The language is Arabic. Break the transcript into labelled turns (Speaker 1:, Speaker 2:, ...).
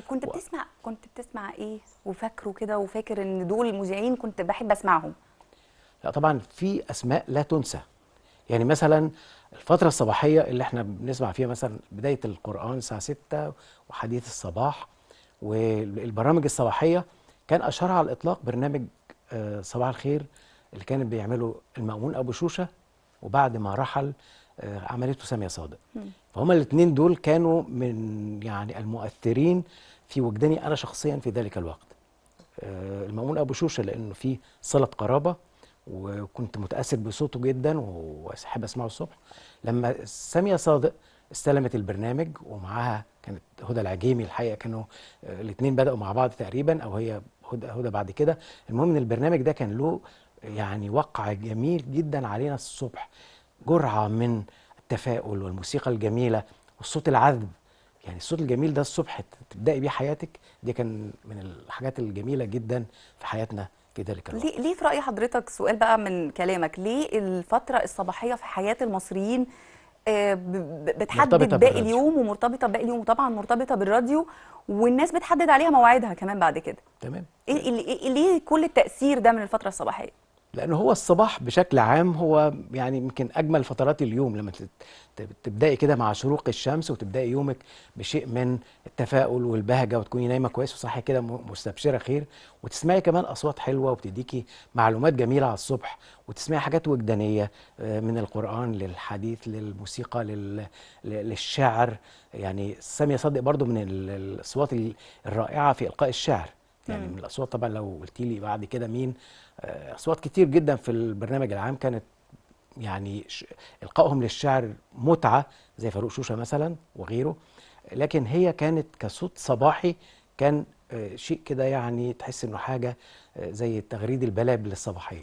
Speaker 1: طيب كنت بتسمع كنت بتسمع ايه وفاكره كده وفاكر ان دول مذيعين كنت بحب اسمعهم
Speaker 2: لا طبعا في اسماء لا تنسى يعني مثلا الفترة الصباحية اللي احنا بنسمع فيها مثلا بداية القرآن الساعة 6 وحديث الصباح والبرامج الصباحية كان أشهرها على الإطلاق برنامج آه، صباح الخير اللي كان بيعمله المأمون أبو شوشة وبعد ما رحل آه، عملته ساميه صادق فهما الاثنين دول كانوا من يعني المؤثرين في وجداني انا شخصيا في ذلك الوقت آه، المأمون ابو شوشه لانه في صله قرابه وكنت متاثر بصوته جدا واحب اسمعه الصبح لما ساميه صادق استلمت البرنامج ومعاها كانت هدى العجيمي الحقيقه كانوا آه، الاثنين بداوا مع بعض تقريبا او هي هدى هدى بعد كده المهم ان البرنامج ده كان له يعني وقع جميل جدا علينا الصبح جرعة من التفاؤل والموسيقى الجميلة والصوت العذب يعني الصوت الجميل ده الصبح تبدأي بيه حياتك دي كان من الحاجات الجميلة جدا في حياتنا كذلك ليه,
Speaker 1: ليه في رأي حضرتك سؤال بقى من كلامك ليه الفترة الصباحية في حياة المصريين آه، بتحدد باقي اليوم ومرتبطه باقي اليوم وطبعا مرتبطه بالراديو والناس بتحدد عليها مواعيدها كمان بعد كده تمام إيه- إيه- إيه- ليه كل التاثير ده من الفتره الصباحيه
Speaker 2: لانه هو الصباح بشكل عام هو يعني يمكن اجمل فترات اليوم لما تبداي كده مع شروق الشمس وتبداي يومك بشيء من التفاؤل والبهجه وتكوني نايمه كويس وصاحيه كده مستبشره خير وتسمعي كمان اصوات حلوه وبتديكي معلومات جميله على الصبح وتسمعي حاجات وجدانيه آه، من القران للحديث للموسيقى للشعر يعني ساميه صدق برضو من الاصوات الرائعه في القاء الشعر يعني من الاصوات طبعا لو قلت لي بعد كده مين آه، اصوات كتير جدا في البرنامج العام كانت يعني القائهم للشعر متعه زي فاروق شوشه مثلا وغيره لكن هي كانت كصوت صباحي كان آه، شيء كده يعني تحس انه حاجه آه، زي تغريد البلاب للصباحيه